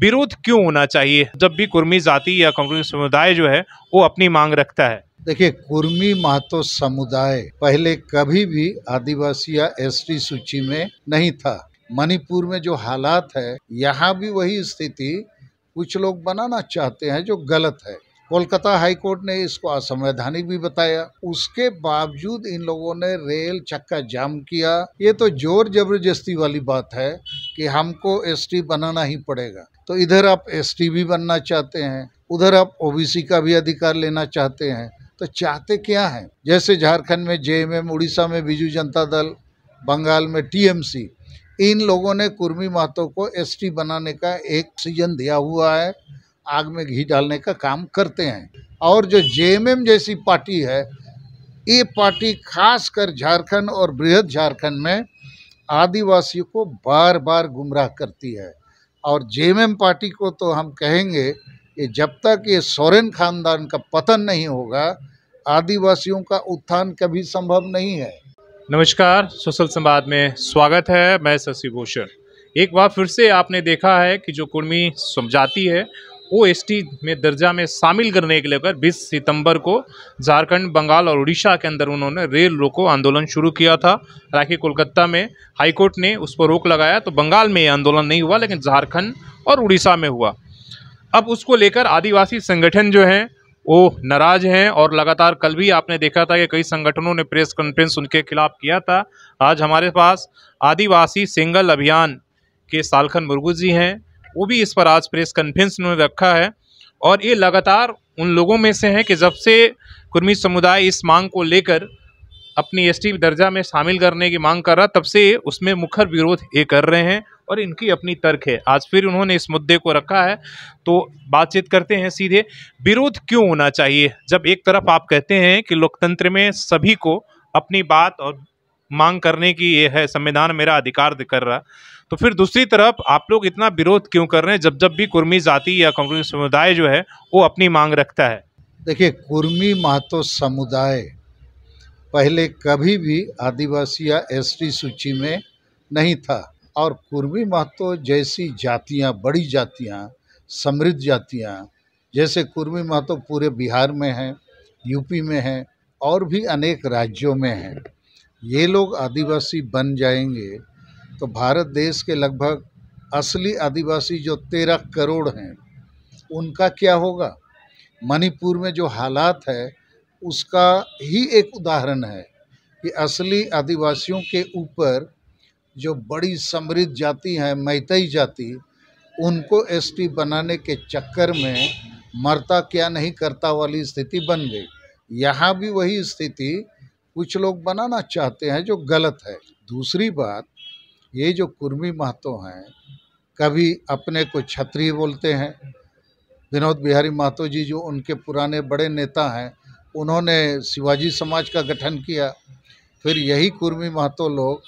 विरोध क्यों होना चाहिए जब भी कुर्मी जाति या कुर्मी समुदाय जो है वो अपनी मांग रखता है देखिए कुर्मी महतो समुदाय पहले कभी भी आदिवासी या एस सूची में नहीं था मणिपुर में जो हालात है यहाँ भी वही स्थिति कुछ लोग बनाना चाहते हैं जो गलत है कोलकाता हाईकोर्ट ने इसको असंवैधानिक भी बताया उसके बावजूद इन लोगों ने रेल चक्का जाम किया ये तो जोर जबरदस्ती वाली बात है कि हमको एसटी बनाना ही पड़ेगा तो इधर आप एस भी बनना चाहते हैं उधर आप ओबीसी का भी अधिकार लेना चाहते हैं तो चाहते क्या हैं जैसे झारखंड में जेएमएम उड़ीसा में बीजू जनता दल बंगाल में टीएमसी इन लोगों ने कुर्मी मातो को एसटी बनाने का एक सीजन दिया हुआ है आग में घी डालने का काम करते हैं और जो जे जैसी पार्टी है ये पार्टी खासकर झारखंड और बृहद झारखंड में आदिवासियों को बार बार गुमराह करती है और जेएमएम पार्टी को तो हम कहेंगे कि जब तक ये सोरेन खानदान का पतन नहीं होगा आदिवासियों का उत्थान कभी संभव नहीं है नमस्कार सुशल संवाद में स्वागत है मैं शशि भूषण एक बार फिर से आपने देखा है कि जो कुर्मी समझाती है टी में दर्जा में शामिल करने के लेकर 20 सितंबर को झारखंड बंगाल और उड़ीसा के अंदर उन्होंने रेल रोको आंदोलन शुरू किया था हालांकि कोलकाता में हाईकोर्ट ने उस पर रोक लगाया तो बंगाल में ये आंदोलन नहीं हुआ लेकिन झारखंड और उड़ीसा में हुआ अब उसको लेकर आदिवासी संगठन जो हैं वो नाराज हैं और लगातार कल भी आपने देखा था कि कई संगठनों ने प्रेस कॉन्फ्रेंस उनके खिलाफ किया था आज हमारे पास आदिवासी सिंगल अभियान के सालखन मुर्गू जी हैं वो भी इस पर आज प्रेस कन्फ्रेंस उन्होंने रखा है और ये लगातार उन लोगों में से हैं कि जब से कुर्मी समुदाय इस मांग को लेकर अपनी एसटी दर्जा में शामिल करने की मांग कर रहा तब से उसमें मुखर विरोध ये कर रहे हैं और इनकी अपनी तर्क है आज फिर उन्होंने इस मुद्दे को रखा है तो बातचीत करते हैं सीधे विरोध क्यों होना चाहिए जब एक तरफ आप कहते हैं कि लोकतंत्र में सभी को अपनी बात और मांग करने की ये है संविधान मेरा अधिकार कर रहा तो फिर दूसरी तरफ आप लोग इतना विरोध क्यों कर रहे हैं जब जब भी कुर्मी जाति या कुर्मी समुदाय जो है वो अपनी मांग रखता है देखिए कुर्मी महतो समुदाय पहले कभी भी आदिवासी या एस सूची में नहीं था और कुर्मी महतो जैसी जातियाँ बड़ी जातियाँ समृद्ध जातियाँ जैसे कुर्मी महतो पूरे बिहार में हैं यूपी में हैं और भी अनेक राज्यों में हैं ये लोग आदिवासी बन जाएंगे तो भारत देश के लगभग असली आदिवासी जो तेरह करोड़ हैं उनका क्या होगा मणिपुर में जो हालात है उसका ही एक उदाहरण है कि असली आदिवासियों के ऊपर जो बड़ी समृद्ध जाति है मैतई जाति उनको एसटी बनाने के चक्कर में मरता क्या नहीं करता वाली स्थिति बन गई यहाँ भी वही स्थिति कुछ लोग बनाना चाहते हैं जो गलत है दूसरी बात ये जो कुर्मी महतो हैं कभी अपने को छत्री बोलते हैं विनोद बिहारी महतो जी जो उनके पुराने बड़े नेता हैं उन्होंने शिवाजी समाज का गठन किया फिर यही कुर्मी महतो लोग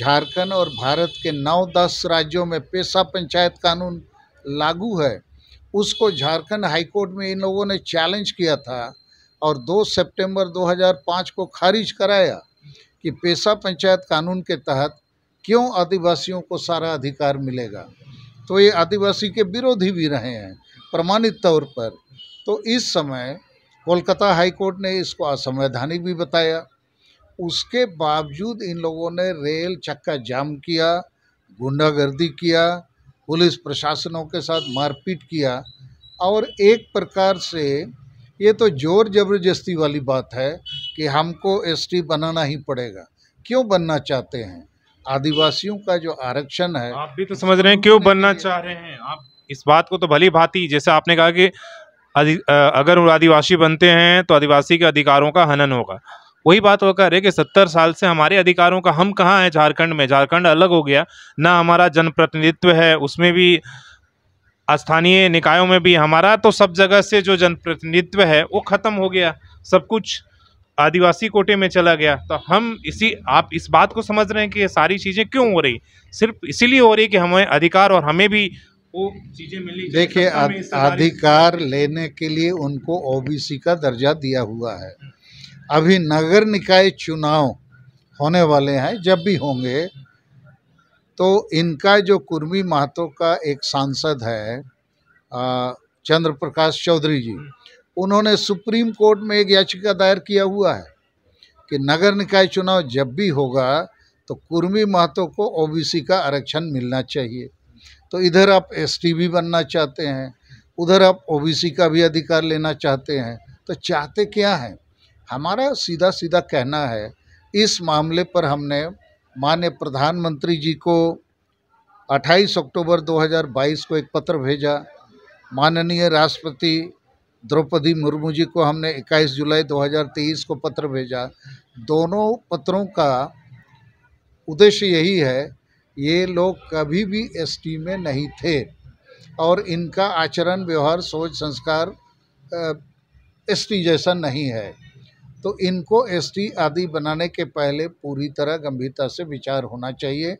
झारखंड और भारत के नौ दस राज्यों में पेशा पंचायत कानून लागू है उसको झारखंड हाईकोर्ट में इन लोगों ने चैलेंज किया था और 2 सितंबर 2005 को खारिज कराया कि पेशा पंचायत कानून के तहत क्यों आदिवासियों को सारा अधिकार मिलेगा तो ये आदिवासी के विरोधी भी रहे हैं प्रमाणित तौर पर तो इस समय कोलकाता हाईकोर्ट ने इसको असंवैधानिक भी बताया उसके बावजूद इन लोगों ने रेल चक्का जाम किया गुंडागर्दी किया पुलिस प्रशासनों के साथ मारपीट किया और एक प्रकार से ये तो ज़ोर ज़बरदस्ती वाली बात है कि हमको एसटी बनाना ही पड़ेगा क्यों बनना चाहते हैं आदिवासियों का जो आरक्षण है आप भी तो समझ रहे हैं क्यों बनना चाह रहे हैं आप इस बात को तो भली भांति जैसे आपने कहा कि अगर आदिवासी बनते हैं तो आदिवासी के अधिकारों का हनन होगा वही बात कह रहे कि सत्तर साल से हमारे अधिकारों का हम कहाँ हैं झारखंड में झारखंड अलग हो गया ना हमारा जनप्रतिनिधित्व है उसमें भी स्थानीय निकायों में भी हमारा तो सब जगह से जो जनप्रतिनिधित्व है वो ख़त्म हो गया सब कुछ आदिवासी कोटे में चला गया तो हम इसी आप इस बात को समझ रहे हैं कि ये सारी चीज़ें क्यों हो रही सिर्फ इसीलिए हो रही कि हमें अधिकार और हमें भी वो चीज़ें मिली देखिए अधिकार लेने के लिए उनको ओबीसी का दर्जा दिया हुआ है अभी नगर निकाय चुनाव होने वाले हैं जब भी होंगे तो इनका जो कुर्मी महतो का एक सांसद है चंद्र प्रकाश चौधरी जी उन्होंने सुप्रीम कोर्ट में एक याचिका दायर किया हुआ है कि नगर निकाय चुनाव जब भी होगा तो कुर्मी महतो को ओबीसी का आरक्षण मिलना चाहिए तो इधर आप एसटी भी बनना चाहते हैं उधर आप ओबीसी का भी अधिकार लेना चाहते हैं तो चाहते क्या हैं हमारा सीधा सीधा कहना है इस मामले पर हमने माननीय प्रधानमंत्री जी को 28 अक्टूबर 2022 को एक पत्र भेजा माननीय राष्ट्रपति द्रौपदी मुर्मू जी को हमने 21 जुलाई 2023 को पत्र भेजा दोनों पत्रों का उद्देश्य यही है ये लोग कभी भी एसटी में नहीं थे और इनका आचरण व्यवहार सोच संस्कार एसटी जैसा नहीं है तो इनको एसटी आदि बनाने के पहले पूरी तरह गंभीरता से विचार होना चाहिए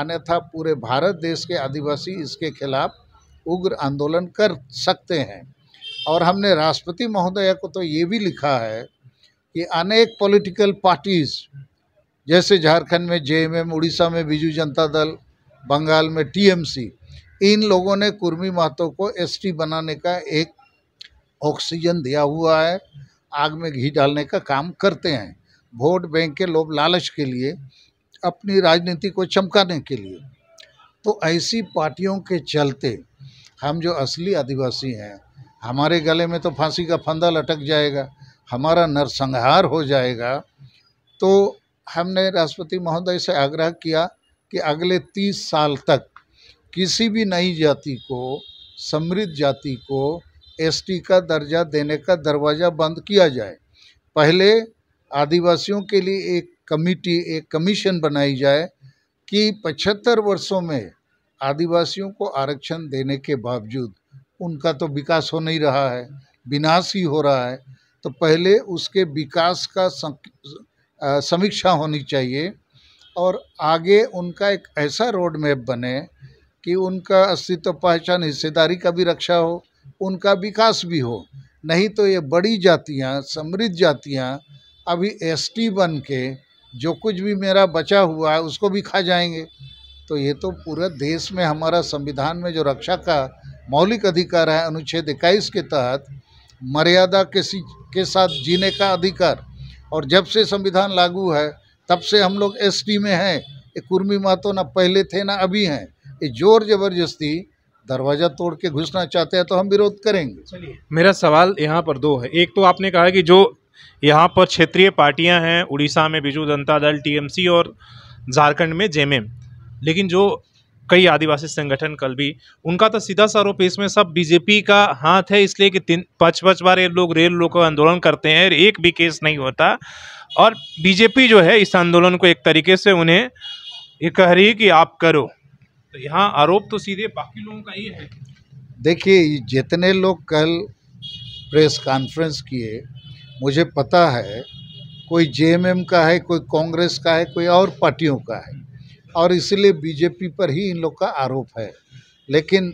अन्यथा पूरे भारत देश के आदिवासी इसके खिलाफ उग्र आंदोलन कर सकते हैं और हमने राष्ट्रपति महोदय को तो ये भी लिखा है कि अनेक पॉलिटिकल पार्टीज़ जैसे झारखंड में जे एम उड़ीसा में बीजू जनता दल बंगाल में टीएमसी इन लोगों ने कुर्मी महतो को एसटी बनाने का एक ऑक्सीजन दिया हुआ है आग में घी डालने का काम करते हैं वोट बैंक के लोभ लालच के लिए अपनी राजनीति को चमकाने के लिए तो ऐसी पार्टियों के चलते हम जो असली आदिवासी हैं हमारे गले में तो फांसी का फंदा लटक जाएगा हमारा नरसंहार हो जाएगा तो हमने राष्ट्रपति महोदय से आग्रह किया कि अगले तीस साल तक किसी भी नई जाति को समृद्ध जाति को एसटी का दर्जा देने का दरवाज़ा बंद किया जाए पहले आदिवासियों के लिए एक कमिटी एक कमीशन बनाई जाए कि पचहत्तर वर्षों में आदिवासियों को आरक्षण देने के बावजूद उनका तो विकास हो नहीं रहा है विनाश ही हो रहा है तो पहले उसके विकास का समीक्षा होनी चाहिए और आगे उनका एक ऐसा रोड मैप बने कि उनका अस्तित्व पहचान हिस्सेदारी का भी रक्षा हो उनका विकास भी हो नहीं तो ये बड़ी जातियाँ समृद्ध जातियाँ अभी एसटी बन के जो कुछ भी मेरा बचा हुआ है उसको भी खा जाएंगे तो ये तो पूरा देश में हमारा संविधान में जो रक्षा का मौलिक अधिकार है अनुच्छेद इक्कीस के तहत मर्यादा किसी के साथ जीने का अधिकार और जब से संविधान लागू है तब से हम लोग टी में हैं ये कुर्मी मातो ना पहले थे ना अभी हैं ये ज़ोर ज़बरदस्ती दरवाजा तोड़ के घुसना चाहते हैं तो हम विरोध करेंगे मेरा सवाल यहाँ पर दो है एक तो आपने कहा कि जो यहाँ पर क्षेत्रीय पार्टियां हैं उड़ीसा में बिजू जनता दल टीएमसी और झारखंड में जेएमएम लेकिन जो कई आदिवासी संगठन कल भी उनका तो सीधा सा आरोप इसमें सब बीजेपी का हाथ है इसलिए कि तीन पाँच पाँच बार ये लोग रेल रोको आंदोलन करते हैं एक भी केस नहीं होता और बीजेपी जो है इस आंदोलन को एक तरीके से उन्हें ये कह रही है कि आप करो तो यहाँ आरोप तो सीधे बाकी लोगों का ही है देखिए जितने लोग कल प्रेस कॉन्फ्रेंस किए मुझे पता है कोई जे का है कोई कांग्रेस का है कोई और पार्टियों का है और इसलिए बीजेपी पर ही इन लोग का आरोप है लेकिन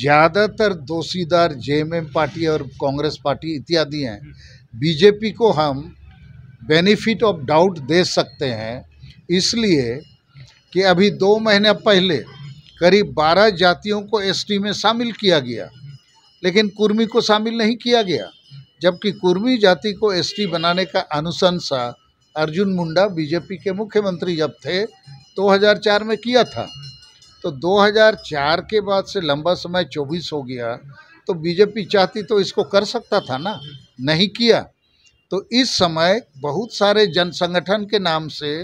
ज़्यादातर दोषीदार जे पार्टी और कांग्रेस पार्टी इत्यादि हैं बीजेपी को हम बेनिफिट ऑफ डाउट दे सकते हैं इसलिए कि अभी दो महीने पहले करीब 12 जातियों को एसटी में शामिल किया गया लेकिन कुर्मी को शामिल नहीं किया गया जबकि कुर्मी जाति को एसटी बनाने का अनुशंसा अर्जुन मुंडा बीजेपी के मुख्यमंत्री जब थे 2004 में किया था तो 2004 के बाद से लंबा समय 24 हो गया तो बीजेपी चाहती तो इसको कर सकता था ना नहीं किया तो इस समय बहुत सारे जनसंगठन के नाम से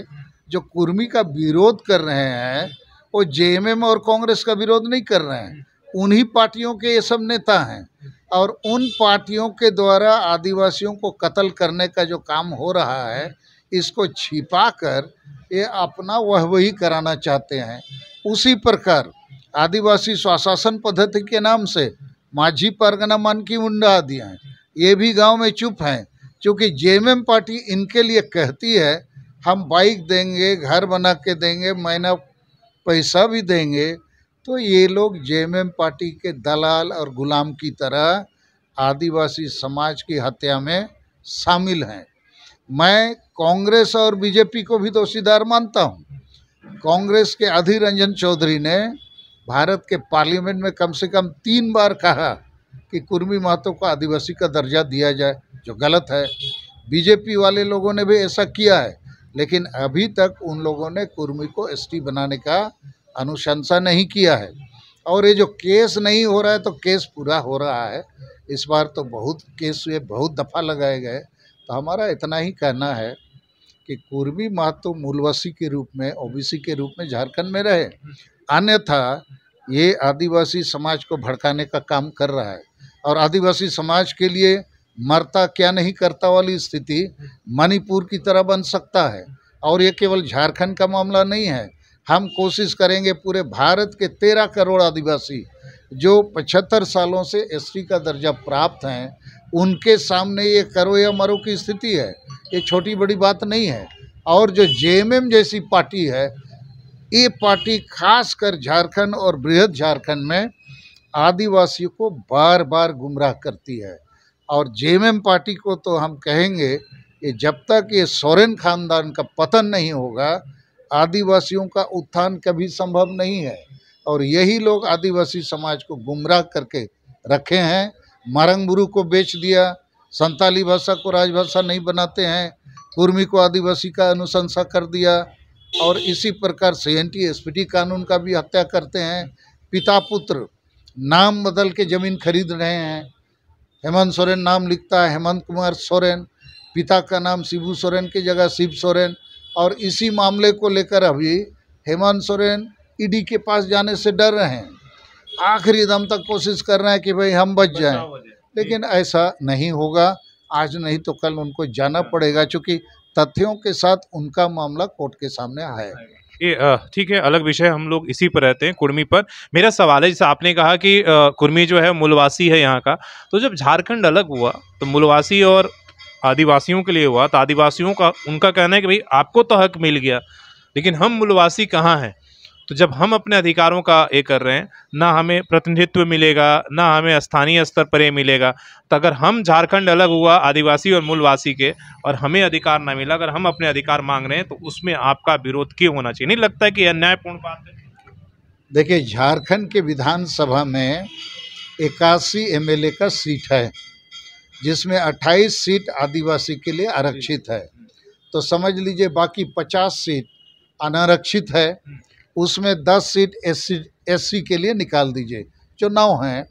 जो कुर्मी का विरोध कर रहे हैं वो जेएमएम और कांग्रेस का विरोध नहीं कर रहे हैं उन्हीं पार्टियों के ये सब नेता हैं और उन पार्टियों के द्वारा आदिवासियों को कत्ल करने का जो काम हो रहा है इसको छिपा कर ये अपना वह वही कराना चाहते हैं उसी प्रकार आदिवासी स्वशासन पद्धति के नाम से माझी परगना मन की मुंडा आदि हैं ये भी गांव में चुप हैं क्योंकि जेएमएम पार्टी इनके लिए कहती है हम बाइक देंगे घर बना के देंगे महीना पैसा भी देंगे तो ये लोग जेएमएम पार्टी के दलाल और गुलाम की तरह आदिवासी समाज की हत्या में शामिल हैं मैं कांग्रेस और बीजेपी को भी दोषीदार मानता हूँ कांग्रेस के अधीर रंजन चौधरी ने भारत के पार्लियामेंट में कम से कम तीन बार कहा कि कुर्मी महतो को आदिवासी का दर्जा दिया जाए जो गलत है बीजेपी वाले लोगों ने भी ऐसा किया है लेकिन अभी तक उन लोगों ने कुर्मी को एसटी बनाने का अनुशंसा नहीं किया है और ये जो केस नहीं हो रहा है तो केस पूरा हो रहा है इस बार तो बहुत केस हुए बहुत दफ़ा लगाए गए तो हमारा इतना ही कहना है कि कुर्मी महत्व मूलवासी के रूप में ओबीसी के रूप में झारखंड में रहे अन्यथा ये आदिवासी समाज को भड़काने का काम कर रहा है और आदिवासी समाज के लिए मरता क्या नहीं करता वाली स्थिति मणिपुर की तरह बन सकता है और ये केवल झारखंड का मामला नहीं है हम कोशिश करेंगे पूरे भारत के तेरह करोड़ आदिवासी जो पचहत्तर सालों से एसटी का दर्जा प्राप्त हैं उनके सामने ये करो या मरो की स्थिति है ये छोटी बड़ी बात नहीं है और जो जे जैसी पार्टी है ये पार्टी खासकर झारखंड और बृहद झारखंड में आदिवासियों को बार बार गुमराह करती है और जेएमएम पार्टी को तो हम कहेंगे कि जब तक ये सोरेन खानदान का पतन नहीं होगा आदिवासियों का उत्थान कभी संभव नहीं है और यही लोग आदिवासी समाज को गुमराह करके रखे हैं मारंगबुरु को बेच दिया संताली भाषा को राजभाषा नहीं बनाते हैं कुर्मी को आदिवासी का अनुशंसा कर दिया और इसी प्रकार सी एन टी कानून का भी हत्या करते हैं पिता पुत्र नाम बदल के ज़मीन खरीद रहे हैं हेमंत सोरेन नाम लिखता है हेमंत कुमार सोरेन पिता का नाम शिबू सोरेन की जगह शिव सोरेन और इसी मामले को लेकर अभी हेमंत सोरेन ईडी के पास जाने से डर रहे हैं आखिरी दम तक कोशिश कर रहे हैं कि भाई हम बच जाएं लेकिन ऐसा नहीं होगा आज नहीं तो कल उनको जाना पड़ेगा क्योंकि तथ्यों के साथ उनका मामला कोर्ट के सामने आएगा ठीक है अलग विषय हम लोग इसी पर रहते हैं कुर्मी पर मेरा सवाल है जैसे आपने कहा कि कुर्मी जो है मूलवासी है यहाँ का तो जब झारखंड अलग हुआ तो मूलवासी और आदिवासियों के लिए हुआ तो आदिवासियों का उनका कहना है कि भाई आपको तो हक मिल गया लेकिन हम मूलवासी कहाँ हैं तो जब हम अपने अधिकारों का ये कर रहे हैं ना हमें प्रतिनिधित्व मिलेगा ना हमें स्थानीय स्तर पर ये मिलेगा तो अगर हम झारखंड अलग हुआ आदिवासी और मूलवासी के और हमें अधिकार ना मिला अगर हम अपने अधिकार मांग रहे हैं तो उसमें आपका विरोध क्यों होना चाहिए नहीं लगता कि अन्यायपूर्ण बात है देखिए झारखंड के विधानसभा में इक्यासी एम का सीट है जिसमें अट्ठाईस सीट आदिवासी के लिए आरक्षित है तो समझ लीजिए बाकी पचास सीट अनारक्षित है हम्म। उसमें 10 सीट एस सी के लिए निकाल दीजिए जो नौ हैं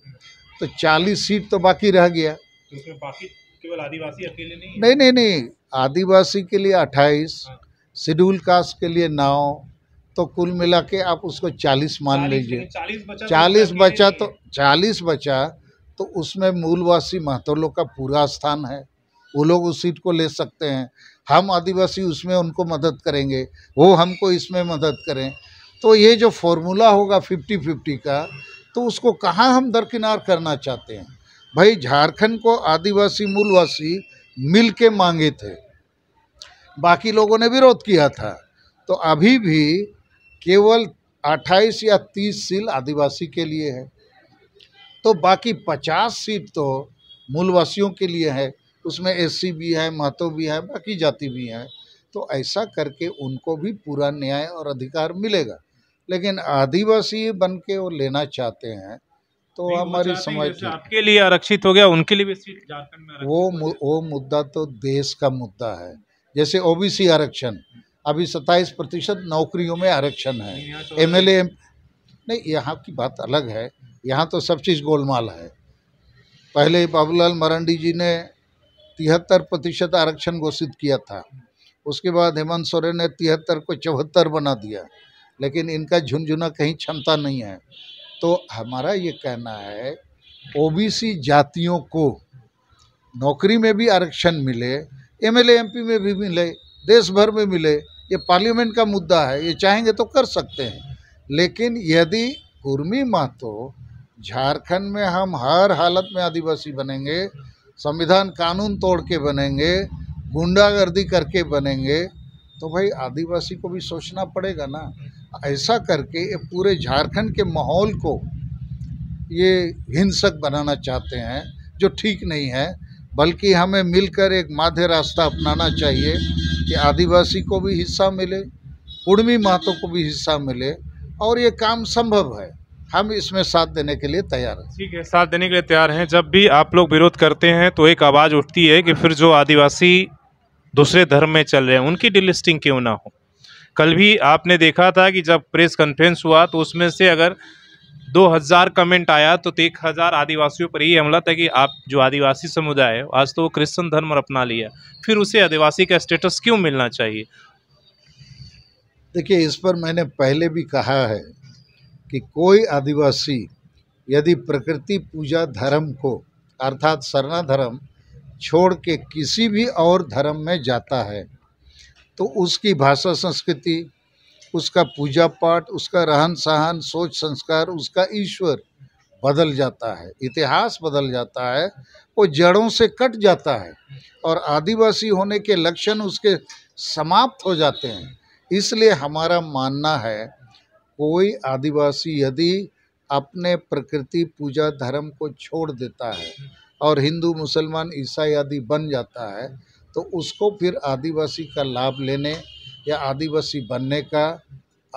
तो 40 सीट तो बाकी रह गया तो बाकी केवल आदिवासी अकेले नहीं नहीं नहीं नहीं आदिवासी के लिए 28 हाँ। शेड्यूल कास्ट के लिए नौ तो कुल मिला के आप उसको 40 मान लीजिए 40 बचा तो 40 तो, बचा तो उसमें मूलवासी महतोलों का पूरा स्थान है वो लोग उस सीट को ले सकते हैं हम आदिवासी उसमें उनको मदद करेंगे वो हमको इसमें मदद करें तो ये जो फॉर्मूला होगा फिफ्टी फिफ्टी का तो उसको कहाँ हम दरकिनार करना चाहते हैं भाई झारखंड को आदिवासी मूलवासी मिल के मांगे थे बाकी लोगों ने विरोध किया था तो अभी भी केवल 28 या 30 सील आदिवासी के लिए है तो बाकी 50 सीट तो मूलवासियों के लिए है उसमें एससी भी है महतो भी है बाकी जाति भी है तो ऐसा करके उनको भी पूरा न्याय और अधिकार मिलेगा लेकिन आदिवासी बन के वो लेना चाहते हैं तो हमारी समझ आपके लिए आरक्षित हो गया उनके लिए भी सीट झारखंड में वो वो मुद्दा तो देश का मुद्दा है जैसे ओबीसी आरक्षण अभी सत्ताईस प्रतिशत नौकरियों में आरक्षण है तो एम एल नहीं यहाँ की बात अलग है यहाँ तो सब चीज़ गोलमाल है पहले बाबूलाल मरांडी जी ने तिहत्तर प्रतिशत आरक्षण घोषित किया था उसके बाद हेमंत सोरेन ने तिहत्तर को चौहत्तर बना दिया लेकिन इनका झुंझुना कहीं क्षमता नहीं है तो हमारा ये कहना है ओबीसी जातियों को नौकरी में भी आरक्षण मिले एमएलए एमपी में भी मिले देश भर में मिले ये पार्लियामेंट का मुद्दा है ये चाहेंगे तो कर सकते हैं लेकिन यदि कुर्मी महतो झारखंड में हम हर हालत में आदिवासी बनेंगे संविधान कानून तोड़ के बनेंगे गुंडागर्दी करके बनेंगे तो भाई आदिवासी को भी सोचना पड़ेगा ना ऐसा करके पूरे झारखंड के माहौल को ये हिंसक बनाना चाहते हैं जो ठीक नहीं है बल्कि हमें मिलकर एक माध्य रास्ता अपनाना चाहिए कि आदिवासी को भी हिस्सा मिले कुर्मी महतो को भी हिस्सा मिले और ये काम संभव है हम इसमें साथ देने के लिए तैयार हैं ठीक है साथ देने के लिए तैयार हैं जब भी आप लोग विरोध करते हैं तो एक आवाज़ उठती है कि फिर जो आदिवासी दूसरे धर्म में चल रहे हैं उनकी डिलिस्टिंग क्यों ना हो कल भी आपने देखा था कि जब प्रेस कॉन्फ्रेंस हुआ तो उसमें से अगर 2000 कमेंट आया तो एक हज़ार आदिवासियों पर ही हमला था कि आप जो आदिवासी समुदाय है आज तो वो क्रिश्चन धर्म और अपना लिया फिर उसे आदिवासी का स्टेटस क्यों मिलना चाहिए देखिए इस पर मैंने पहले भी कहा है कि कोई आदिवासी यदि प्रकृति पूजा धर्म को अर्थात सरना धर्म छोड़ के किसी भी और धर्म में जाता है तो उसकी भाषा संस्कृति उसका पूजा पाठ उसका रहन सहन सोच संस्कार उसका ईश्वर बदल जाता है इतिहास बदल जाता है वो जड़ों से कट जाता है और आदिवासी होने के लक्षण उसके समाप्त हो जाते हैं इसलिए हमारा मानना है कोई आदिवासी यदि अपने प्रकृति पूजा धर्म को छोड़ देता है और हिंदू मुसलमान ईसाई आदि बन जाता है तो उसको फिर आदिवासी का लाभ लेने या आदिवासी बनने का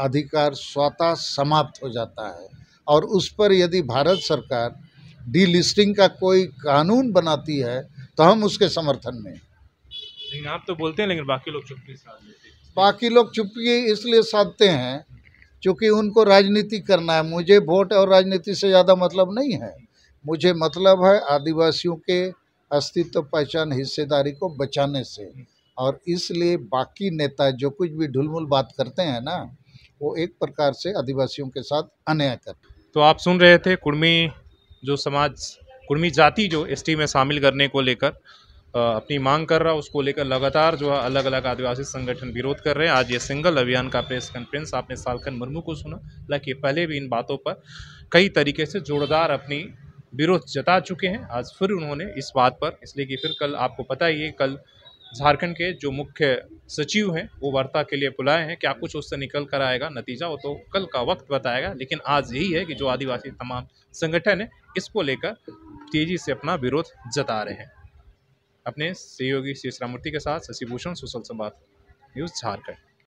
अधिकार स्वतः समाप्त हो जाता है और उस पर यदि भारत सरकार डीलिस्टिंग का कोई कानून बनाती है तो हम उसके समर्थन में लेकिन आप तो बोलते हैं लेकिन बाकी लोग चुप्पी बाकी लोग चुप्पी इसलिए साधते हैं क्योंकि उनको राजनीति करना है मुझे वोट और राजनीति से ज़्यादा मतलब नहीं है मुझे मतलब है आदिवासियों के अस्तित्व पहचान हिस्सेदारी को बचाने से और इसलिए बाकी नेता जो कुछ भी ढुलमुल बात करते हैं ना वो एक प्रकार से आदिवासियों के साथ अन्याय करते तो आप सुन रहे थे कुर्मी जो समाज कुर्मी जाति जो एसटी में शामिल करने को लेकर अपनी मांग कर रहा उसको लेकर लगातार जो है अलग अलग आदिवासी संगठन विरोध कर रहे हैं आज ये सिंगल अभियान का प्रेस कॉन्फ्रेंस आपने सालखन मुर्मू को सुना हालांकि पहले भी इन बातों पर कई तरीके से जोरदार अपनी विरोध जता चुके हैं आज फिर उन्होंने इस बात पर इसलिए कि फिर कल आपको पता ही है कल झारखंड के जो मुख्य सचिव हैं वो वार्ता के लिए बुलाए हैं क्या कुछ उससे निकल कर आएगा नतीजा वो तो कल का वक्त बताएगा लेकिन आज यही है कि जो आदिवासी तमाम संगठन है इसको लेकर तेजी से अपना विरोध जता रहे हैं अपने सहयोगी श्री श्रामूर्ति के साथ शशिभूषण सुशल संवाद न्यूज़ झारखंड